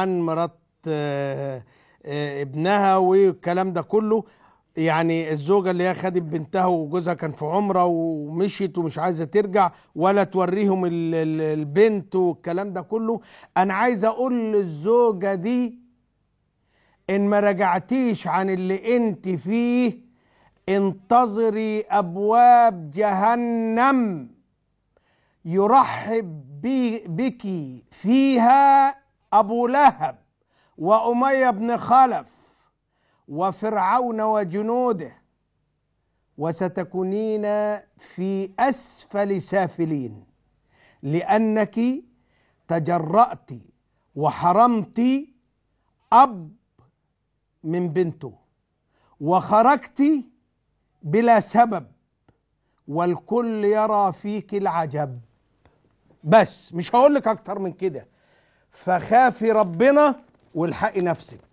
عن مرات آه، آه، ابنها والكلام ده كله يعني الزوجة اللي هي خدت بنتها وجوزها كان في عمرة ومشيت ومش عايزة ترجع ولا توريهم البنت والكلام ده كله أنا عايز أقول للزوجة دي إن ما رجعتيش عن اللي أنت فيه انتظري أبواب جهنم يرحب بك فيها أبو لهب وأمية بن خلف وفرعون وجنوده وستكونين في أسفل سافلين لأنك تجرأت وحرمت أب من بنته وخرجت بلا سبب والكل يرى فيك العجب بس مش هقول لك اكتر من كده فخافي ربنا والحقي نفسك